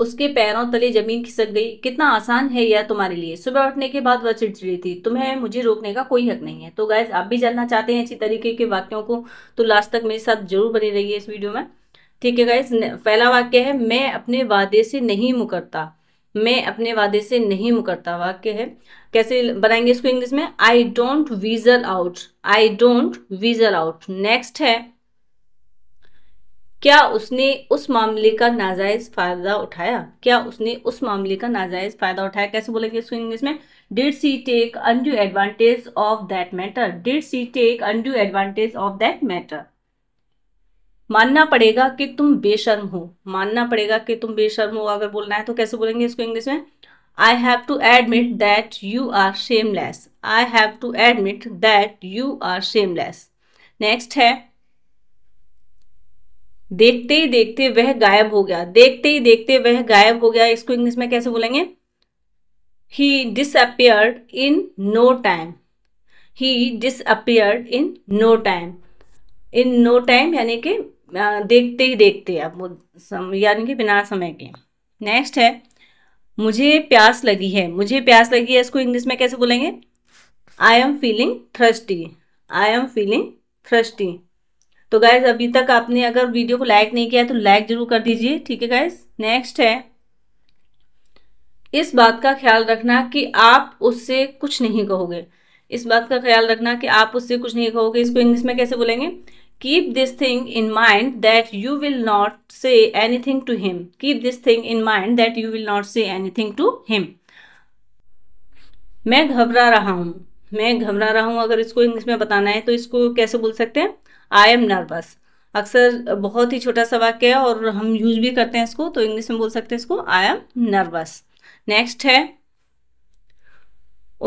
उसके पैरों तले जमीन खिसक गई कितना आसान है यह तुम्हारे लिए सुबह उठने के बाद वह चिड़चिड़ी थी तुम्हें मुझे रोकने का कोई हक नहीं है तो गाय आप भी जानना चाहते हैं इसी तरीके के वाक्यों को तो लास्ट तक मेरे साथ जरूर बने रहिए इस वीडियो में ठीक है गैस पहला वाक्य है मैं अपने वादे से नहीं मुकरता मैं अपने वादे से नहीं मुकरता वाक्य है कैसे बनाएंगे इसको इंग्लिश में I don't weasel out I don't weasel out next है क्या उसने उस मामले का नाजायज फायदा उठाया क्या उसने उस मामले का नाजायज फायदा उठाया कैसे बोलेंगे इसको इंग्लिश में did she take undue advantage of that matter did she take undue advantage of that matter मानना पड़ेगा कि तुम बेशर्म हो मानना पड़ेगा कि तुम बेशर्म हो अगर बोलना है तो कैसे बोलेंगे इसको इंग्लिश में I have to admit that you are shameless I have to admit that you are shameless next है देखते ही देखते वह गायब हो गया देखते ही देखते वह गायब हो गया इसको इंग्लिश में कैसे बोलेंगे he disappeared in no time he disappeared in no time in no time यानी कि देखते ही देखते अब यानी कि बिना समय के नेक्स्ट है मुझे प्यास लगी है मुझे प्यास लगी है इसको इंग्लिश में कैसे बोलेंगे I am feeling thirsty I am feeling thirsty तो गाइज अभी तक आपने अगर वीडियो को लाइक नहीं किया तो लाइक जरूर कर दीजिए ठीक है गाइज नेक्स्ट है इस बात का ख्याल रखना कि आप उससे कुछ नहीं कहोगे इस बात का ख्याल रखना कि आप उससे कुछ नहीं कहोगे इसको इंग्लिश में कैसे बोलेंगे keep this thing in mind that you will not say anything to him keep this thing in mind that you will not say anything to him मैं घबरा रहा हूं मैं घबरा रहा हूं अगर इसको इंग्लिश में बताना है तो इसको कैसे बोल सकते हैं आई एम नर्वस अक्सर बहुत ही छोटा सा वाक्य है और हम यूज भी करते हैं इसको तो इंग्लिश में बोल सकते हैं इसको आई एम नर्वस नेक्स्ट है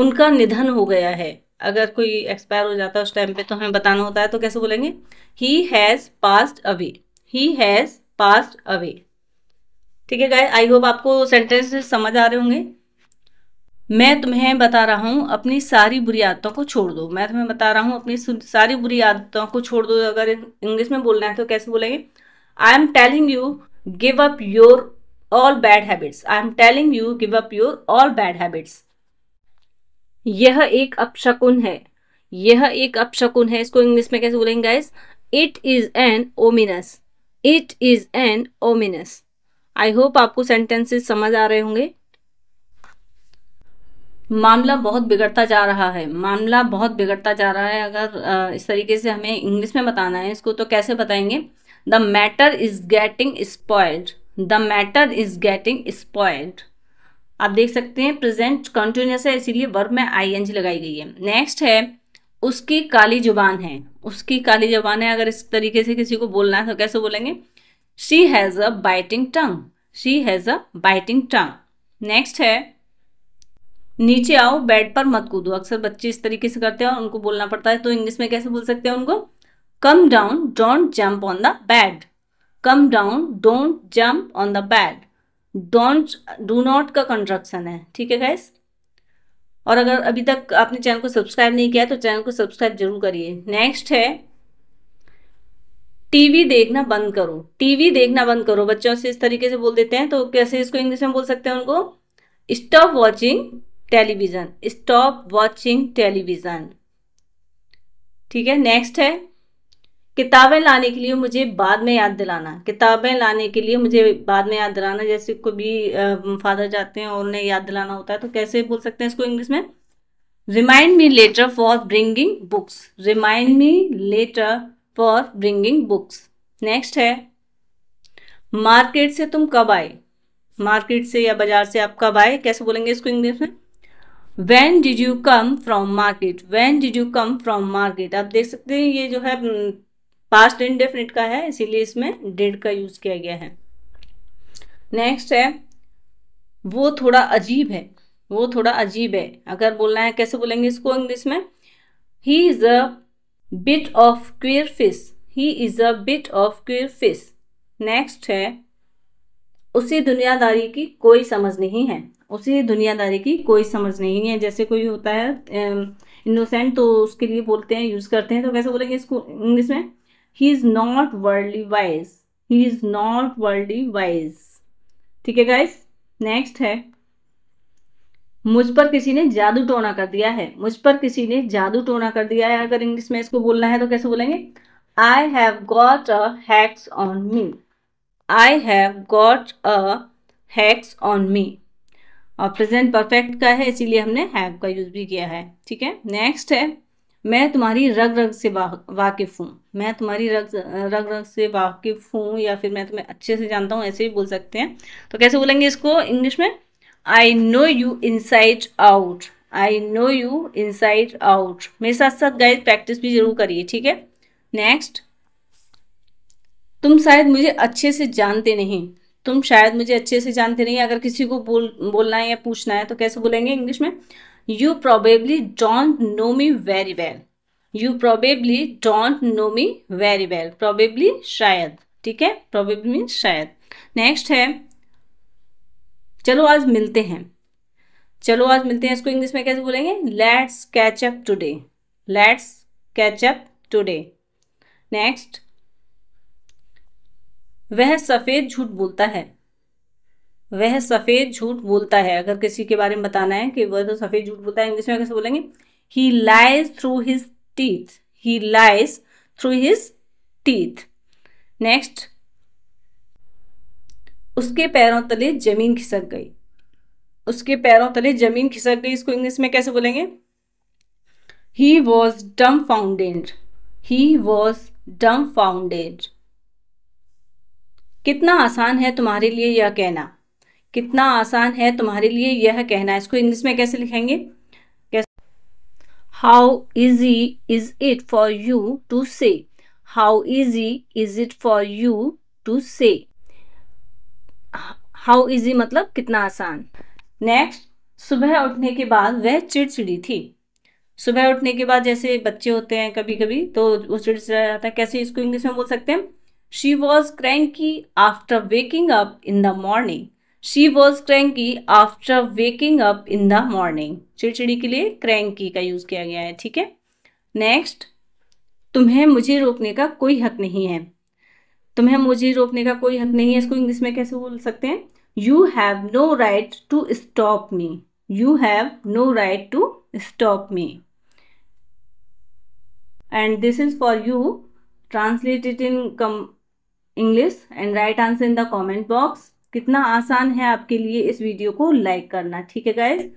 उनका निधन हो गया है अगर कोई एक्सपायर हो जाता है उस टाइम पे तो हमें बताना होता है तो कैसे बोलेंगे he has passed away he has passed away ठीक है गाय आई होप आपको सेंटेंसेस समझ आ रहे होंगे मैं तुम्हें बता रहा हूँ अपनी सारी बुरी आदतों को छोड़ दो मैं तुम्हें बता रहा हूँ अपनी सारी बुरी आदतों को छोड़ दो अगर इंग्लिश में बोलना है तो कैसे बोलेंगे I am telling you give up your all bad habits I am telling you give up your all bad habits यह एक अपशकुन है यह एक अपशकुन है इसको इंग्लिश में कैसे बोलेंगे guys it is an ominous it is an ominous I hope आपको सेंटेंसेस समझ आ रहे होंगे मामला बहुत बिगड़ता जा रहा है मामला बहुत बिगड़ता जा रहा है अगर इस तरीके से हमें इंग्लिश में बताना है इसको तो कैसे बताएंगे the matter is getting spoiled the matter is getting spoiled आप देख सकते हैं प्रेजेंट कंटिन्यूस है इसीलिए वर्ब में आई एन जी लगाई गई है नेक्स्ट है उसकी काली जुबान है उसकी काली जुबान है अगर इस तरीके से किसी को बोलना है तो कैसे बोलेंगे she has a biting tongue she has a biting tongue next है नीचे आओ बेड पर मत कूदो अक्सर बच्चे इस तरीके से करते हैं और उनको बोलना पड़ता है तो इंग्लिश में कैसे बोल सकते हैं उनको come down don't jump on the bed come down don't jump on the bed don't do not का कंस्ट्रक्शन है ठीक है गैस और अगर अभी तक आपने चैनल को सब्सक्राइब नहीं किया तो चैनल को सब्सक्राइब जरूर करिए नेक्स्ट है टीवी देखना बंद करो टीवी देखना बंद करो बच्चों से इस तरीके से बोल देते हैं तो कैसे इसको इंग्लिश में बोल सकते हैं उनको stop watching television stop watching television ठीक है नेक्स्ट है किताबें लाने के लिए मुझे बाद में याद दिलाना किताबें लाने के लिए मुझे बाद में याद दिलाना जैसे भी फादर जाते हैं और उन्हें याद दिलाना होता है तो कैसे बोल सकते हैं इसको इंग्लिश में remind me later for bringing books remind me later for bringing books next है मार्केट से तुम कब आए मार्केट से या बाजार से आप कब आए कैसे बोलेंगे इसको इंग्लिश में when did you come from market when did you come from market आप देख सकते हैं ये जो है पास्ट हम्म, इंडेफिनिट का है इसीलिए इसमें डेड का यूज किया गया है नेक्स्ट है वो थोड़ा अजीब है वो थोड़ा अजीब है अगर बोलना है कैसे बोलेंगे इसको इंग्लिश में he is a bit of queer fish he is a bit of queer fish next है उसी दुनियादारी की कोई समझ नहीं है उसे दुनियादारी की कोई समझ नहीं है जैसे कोई होता है इनोसेंट तो उसके लिए बोलते हैं यूज़ करते हैं तो कैसे बोलेंगे इसको इंग्लिश में he is not worldly wise he is not worldly wise ठीक है गाइस नेक्स्ट है मुझ पर किसी ने जादू टोना कर दिया है मुझ पर किसी ने जादू टोना कर दिया है अगर इंग्लिश में इसको बोलना है तो कैसे बोलेंगे I have got a hex on me I have got a hex on me और प्रेजेंट परफेक्ट का है इसीलिए हमने हैव का यूज़ भी किया है ठीक है नेक्स्ट है मैं तुम्हारी रग रग से वाकिफ़ हूँ मैं तुम्हारी रग रग रग से वाकिफ़ हूँ या फिर मैं तुम्हें अच्छे से जानता हूँ ऐसे भी बोल सकते हैं तो कैसे बोलेंगे इसको इंग्लिश में I know you inside out I know you inside out मेरे साथ साथ गाइज प्रैक्टिस भी जरूर करिए ठीक है नेक्स्ट तुम शायद मुझे अच्छे से जानते नहीं तुम शायद मुझे अच्छे से जानते नहीं अगर किसी को बोल बोलना है या पूछना है तो कैसे बोलेंगे इंग्लिश में you probably don't know me very well you probably don't know me very well probably शायद ठीक है प्रोबेबली मीन्स शायद नेक्स्ट है चलो आज मिलते हैं चलो आज मिलते हैं इसको इंग्लिश में कैसे बोलेंगे let's catch up today let's catch up today next वह सफ़ेद झूठ बोलता है वह सफ़ेद झूठ बोलता है अगर किसी के बारे में बताना है कि वह तो सफ़ेद झूठ बोलता है इंग्लिश में कैसे बोलेंगे he lies through his teeth he lies through his teeth next उसके पैरों तले जमीन खिसक गई उसके पैरों तले जमीन खिसक गई इसको इंग्लिश में कैसे बोलेंगे he was dumbfounded he was dumbfounded कितना आसान है तुम्हारे लिए यह कहना कितना आसान है तुम्हारे लिए यह कहना इसको इंग्लिश में कैसे लिखेंगे how easy is it for you to say how easy is it for you to say how easy मतलब कितना आसान नेक्स्ट सुबह उठने के बाद वह चिड़चिड़ी थी सुबह उठने के बाद जैसे बच्चे होते हैं कभी कभी तो वो चिड़चिड़ा जाता है कैसे इसको इंग्लिश में बोल सकते हैं She was cranky after waking up in the morning. She was cranky after waking up in the morning. चिड़चिड़ी के लिए cranky का यूज किया गया है ठीक है नेक्स्ट तुम्हें मुझे रोकने का कोई हक नहीं है तुम्हें मुझे रोकने का कोई हक नहीं है इसको इंग्लिश में कैसे बोल सकते हैं you have no right to stop me you have no right to stop me and this is for you translated in com English and right answer in the comment box कितना आसान है आपके लिए इस वीडियो को like करना ठीक है गाइज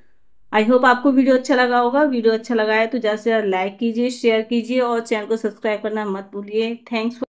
आई होप आपको वीडियो अच्छा लगा होगा वीडियो अच्छा लगा है तो ज़्यादा से ज़्यादा लाइक कीजिए शेयर कीजिए और चैनल को सब्सक्राइब करना मत भूलिए थैंक्स